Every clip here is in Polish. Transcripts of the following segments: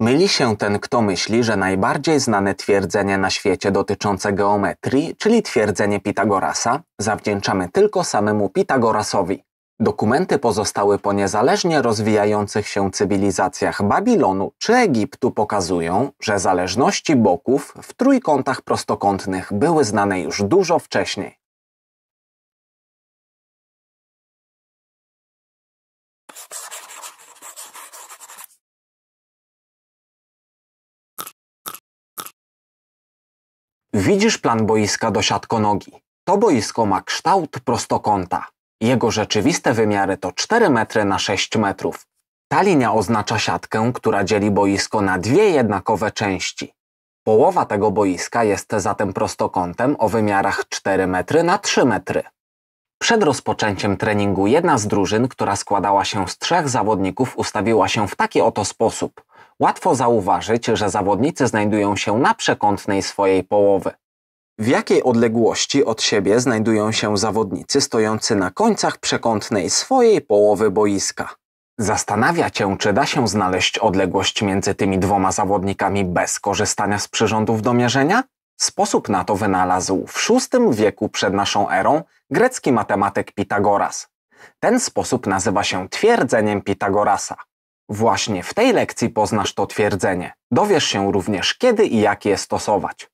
Myli się ten, kto myśli, że najbardziej znane twierdzenie na świecie dotyczące geometrii, czyli twierdzenie Pitagorasa, zawdzięczamy tylko samemu Pitagorasowi. Dokumenty pozostałe po niezależnie rozwijających się cywilizacjach Babilonu czy Egiptu pokazują, że zależności boków w trójkątach prostokątnych były znane już dużo wcześniej. Widzisz plan boiska do siatkonogi. To boisko ma kształt prostokąta. Jego rzeczywiste wymiary to 4 metry na 6 metrów. Ta linia oznacza siatkę, która dzieli boisko na dwie jednakowe części. Połowa tego boiska jest zatem prostokątem o wymiarach 4 metry na 3 metry. Przed rozpoczęciem treningu jedna z drużyn, która składała się z trzech zawodników, ustawiła się w taki oto sposób – łatwo zauważyć, że zawodnicy znajdują się na przekątnej swojej połowy. W jakiej odległości od siebie znajdują się zawodnicy stojący na końcach przekątnej swojej połowy boiska? Zastanawia Cię, czy da się znaleźć odległość między tymi dwoma zawodnikami bez korzystania z przyrządów do mierzenia? Sposób na to wynalazł w VI wieku przed naszą erą grecki matematyk Pitagoras. Ten sposób nazywa się twierdzeniem Pitagorasa. Właśnie w tej lekcji poznasz to twierdzenie. Dowiesz się również, kiedy i jak je stosować.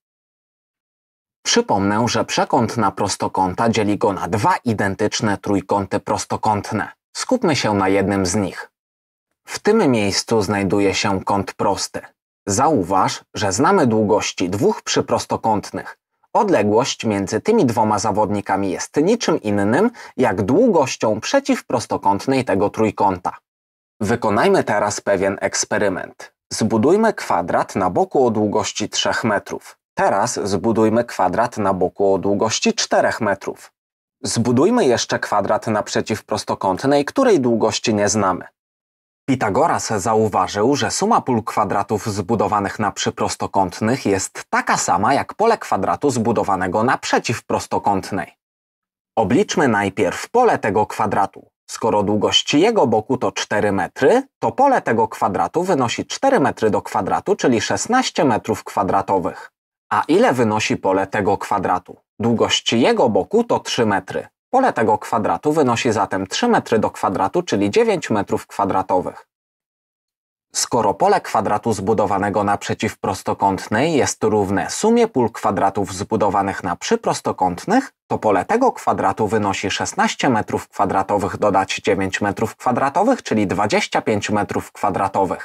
Przypomnę, że przekąt na prostokąta dzieli go na dwa identyczne trójkąty prostokątne. Skupmy się na jednym z nich. W tym miejscu znajduje się kąt prosty. Zauważ, że znamy długości dwóch przyprostokątnych. Odległość między tymi dwoma zawodnikami jest niczym innym jak długością przeciwprostokątnej tego trójkąta. Wykonajmy teraz pewien eksperyment. Zbudujmy kwadrat na boku o długości 3 metrów. Teraz zbudujmy kwadrat na boku o długości 4 metrów. Zbudujmy jeszcze kwadrat na przeciwprostokątnej, której długości nie znamy. Pitagoras zauważył, że suma pól kwadratów zbudowanych na przyprostokątnych jest taka sama jak pole kwadratu zbudowanego na przeciwprostokątnej. Obliczmy najpierw pole tego kwadratu. Skoro długość jego boku to 4 metry, to pole tego kwadratu wynosi 4 metry do kwadratu, czyli 16 metrów kwadratowych. A ile wynosi pole tego kwadratu? Długość jego boku to 3 metry. Pole tego kwadratu wynosi zatem 3 metry do kwadratu, czyli 9 metrów kwadratowych. Skoro pole kwadratu zbudowanego na przeciwprostokątnej jest równe sumie pól kwadratów zbudowanych na przyprostokątnych, to pole tego kwadratu wynosi 16 m2 dodać 9 m2, czyli 25 m2.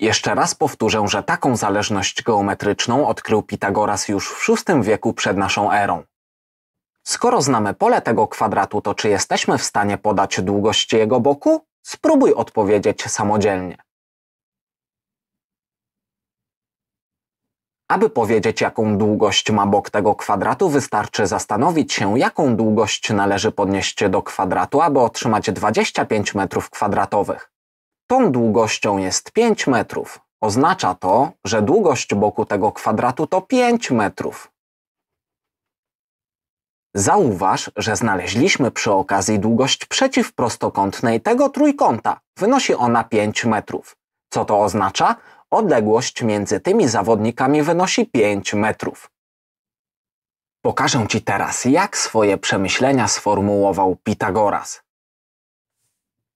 Jeszcze raz powtórzę, że taką zależność geometryczną odkrył Pitagoras już w VI wieku przed naszą erą. Skoro znamy pole tego kwadratu, to czy jesteśmy w stanie podać długość jego boku? Spróbuj odpowiedzieć samodzielnie. Aby powiedzieć, jaką długość ma bok tego kwadratu, wystarczy zastanowić się, jaką długość należy podnieść do kwadratu, aby otrzymać 25 metrów kwadratowych. Tą długością jest 5 metrów. Oznacza to, że długość boku tego kwadratu to 5 metrów. Zauważ, że znaleźliśmy przy okazji długość przeciwprostokątnej tego trójkąta. Wynosi ona 5 metrów. Co to oznacza? Odległość między tymi zawodnikami wynosi 5 metrów. Pokażę Ci teraz, jak swoje przemyślenia sformułował Pitagoras.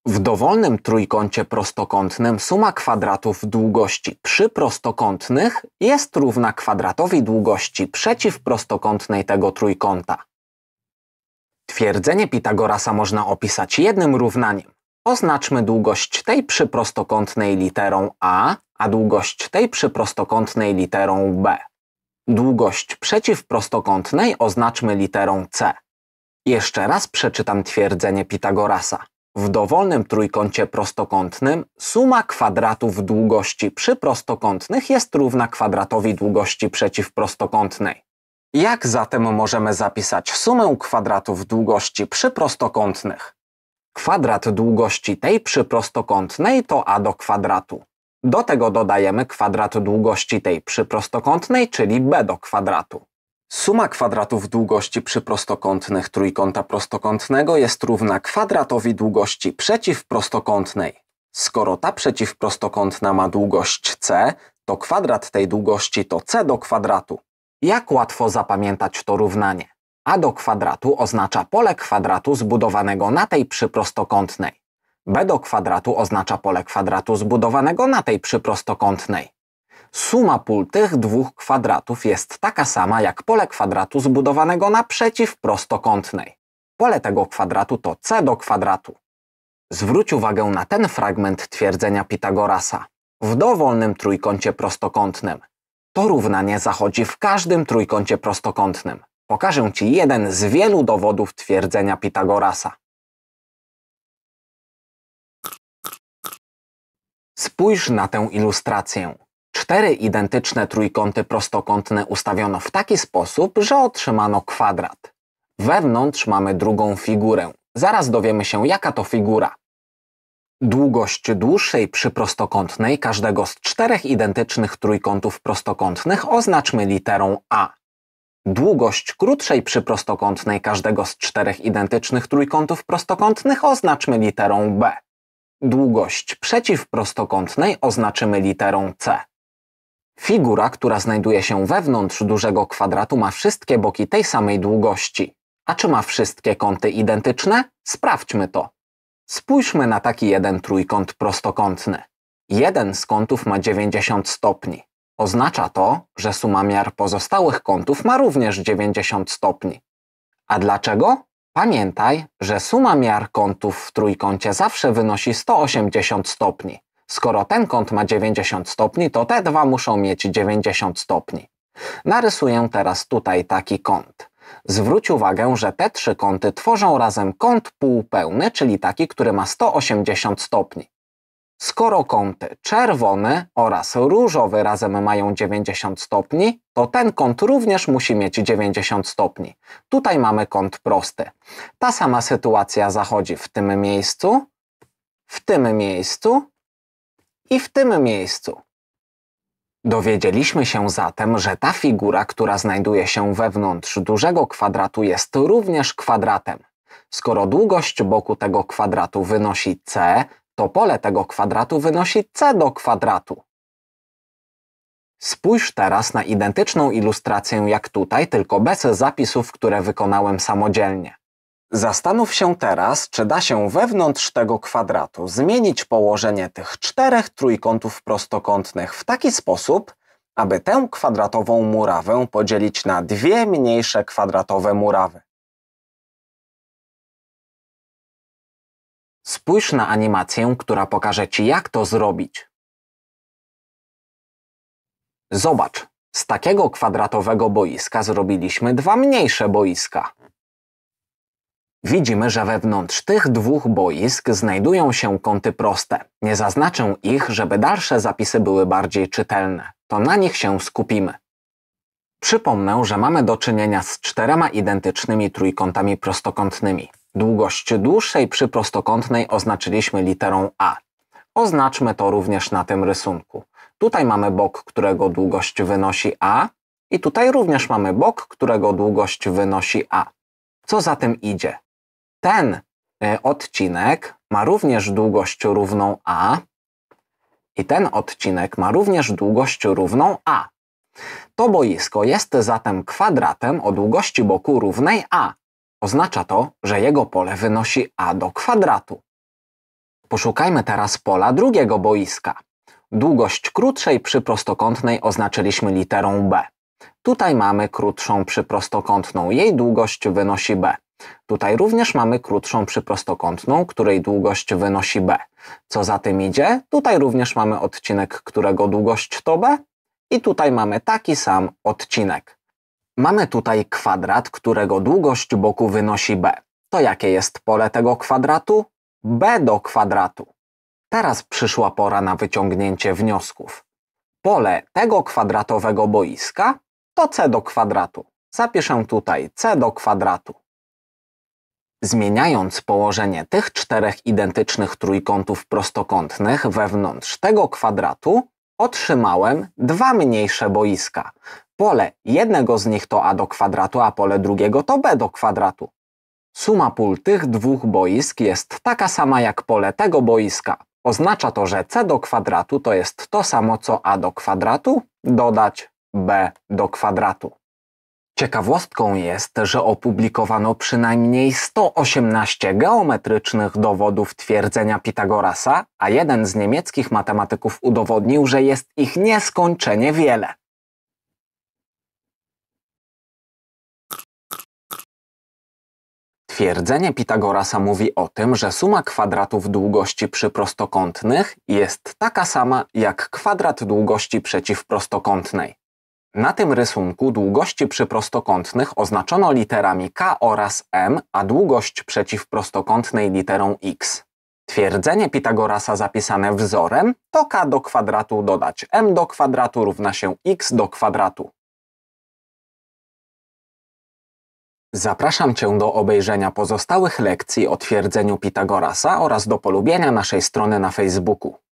W dowolnym trójkącie prostokątnym suma kwadratów długości przyprostokątnych jest równa kwadratowi długości przeciwprostokątnej tego trójkąta. Twierdzenie Pitagorasa można opisać jednym równaniem. Oznaczmy długość tej przyprostokątnej literą a, a długość tej przy prostokątnej literą b. Długość przeciwprostokątnej oznaczmy literą c. Jeszcze raz przeczytam twierdzenie Pitagorasa. W dowolnym trójkącie prostokątnym suma kwadratów długości przyprostokątnych jest równa kwadratowi długości przeciwprostokątnej. Jak zatem możemy zapisać sumę kwadratów długości przyprostokątnych? Kwadrat długości tej przyprostokątnej to a do kwadratu. Do tego dodajemy kwadrat długości tej przyprostokątnej, czyli b do kwadratu. Suma kwadratów długości przyprostokątnych trójkąta prostokątnego jest równa kwadratowi długości przeciwprostokątnej. Skoro ta przeciwprostokątna ma długość c, to kwadrat tej długości to c do kwadratu. Jak łatwo zapamiętać to równanie? a do kwadratu oznacza pole kwadratu zbudowanego na tej przyprostokątnej. B do kwadratu oznacza pole kwadratu zbudowanego na tej przyprostokątnej. Suma pól tych dwóch kwadratów jest taka sama jak pole kwadratu zbudowanego na przeciwprostokątnej. Pole tego kwadratu to c do kwadratu. Zwróć uwagę na ten fragment twierdzenia Pitagorasa. W dowolnym trójkącie prostokątnym. To równanie zachodzi w każdym trójkącie prostokątnym. Pokażę Ci jeden z wielu dowodów twierdzenia Pitagorasa. Spójrz na tę ilustrację. Cztery identyczne trójkąty prostokątne ustawiono w taki sposób, że otrzymano kwadrat. Wewnątrz mamy drugą figurę. Zaraz dowiemy się, jaka to figura. Długość dłuższej przyprostokątnej każdego z czterech identycznych trójkątów prostokątnych oznaczmy literą A. Długość krótszej przyprostokątnej każdego z czterech identycznych trójkątów prostokątnych oznaczmy literą B. Długość przeciwprostokątnej oznaczymy literą C. Figura, która znajduje się wewnątrz dużego kwadratu ma wszystkie boki tej samej długości. A czy ma wszystkie kąty identyczne? Sprawdźmy to. Spójrzmy na taki jeden trójkąt prostokątny. Jeden z kątów ma 90 stopni. Oznacza to, że suma miar pozostałych kątów ma również 90 stopni. A dlaczego? Pamiętaj, że suma miar kątów w trójkącie zawsze wynosi 180 stopni. Skoro ten kąt ma 90 stopni, to te dwa muszą mieć 90 stopni. Narysuję teraz tutaj taki kąt. Zwróć uwagę, że te trzy kąty tworzą razem kąt półpełny, czyli taki, który ma 180 stopni. Skoro kąty czerwony oraz różowy razem mają 90 stopni, to ten kąt również musi mieć 90 stopni. Tutaj mamy kąt prosty. Ta sama sytuacja zachodzi w tym miejscu, w tym miejscu i w tym miejscu. Dowiedzieliśmy się zatem, że ta figura, która znajduje się wewnątrz dużego kwadratu jest również kwadratem. Skoro długość boku tego kwadratu wynosi c, to pole tego kwadratu wynosi c do kwadratu. Spójrz teraz na identyczną ilustrację jak tutaj, tylko bez zapisów, które wykonałem samodzielnie. Zastanów się teraz, czy da się wewnątrz tego kwadratu zmienić położenie tych czterech trójkątów prostokątnych w taki sposób, aby tę kwadratową murawę podzielić na dwie mniejsze kwadratowe murawy. Spójrz na animację, która pokaże Ci, jak to zrobić. Zobacz, z takiego kwadratowego boiska zrobiliśmy dwa mniejsze boiska. Widzimy, że wewnątrz tych dwóch boisk znajdują się kąty proste. Nie zaznaczę ich, żeby dalsze zapisy były bardziej czytelne. To na nich się skupimy. Przypomnę, że mamy do czynienia z czterema identycznymi trójkątami prostokątnymi. Długość dłuższej przy prostokątnej oznaczyliśmy literą A. Oznaczmy to również na tym rysunku. Tutaj mamy bok, którego długość wynosi A i tutaj również mamy bok, którego długość wynosi A. Co za tym idzie? Ten y, odcinek ma również długość równą A i ten odcinek ma również długość równą A. To boisko jest zatem kwadratem o długości boku równej A. Oznacza to, że jego pole wynosi a do kwadratu. Poszukajmy teraz pola drugiego boiska. Długość krótszej przyprostokątnej oznaczyliśmy literą b. Tutaj mamy krótszą przyprostokątną, jej długość wynosi b. Tutaj również mamy krótszą przyprostokątną, której długość wynosi b. Co za tym idzie, tutaj również mamy odcinek, którego długość to b i tutaj mamy taki sam odcinek. Mamy tutaj kwadrat, którego długość boku wynosi b. To jakie jest pole tego kwadratu? b do kwadratu. Teraz przyszła pora na wyciągnięcie wniosków. Pole tego kwadratowego boiska to c do kwadratu. Zapiszę tutaj c do kwadratu. Zmieniając położenie tych czterech identycznych trójkątów prostokątnych wewnątrz tego kwadratu, otrzymałem dwa mniejsze boiska. Pole jednego z nich to A do kwadratu, a pole drugiego to B do kwadratu. Suma pól tych dwóch boisk jest taka sama jak pole tego boiska. Oznacza to, że C do kwadratu to jest to samo co A do kwadratu dodać B do kwadratu. Ciekawostką jest, że opublikowano przynajmniej 118 geometrycznych dowodów twierdzenia Pitagorasa, a jeden z niemieckich matematyków udowodnił, że jest ich nieskończenie wiele. Twierdzenie Pitagorasa mówi o tym, że suma kwadratów długości przyprostokątnych jest taka sama jak kwadrat długości przeciwprostokątnej. Na tym rysunku długości przyprostokątnych oznaczono literami K oraz M, a długość przeciwprostokątnej literą X. Twierdzenie Pitagorasa zapisane wzorem to k do kwadratu dodać m do kwadratu równa się x do kwadratu. Zapraszam Cię do obejrzenia pozostałych lekcji o twierdzeniu Pitagorasa oraz do polubienia naszej strony na Facebooku.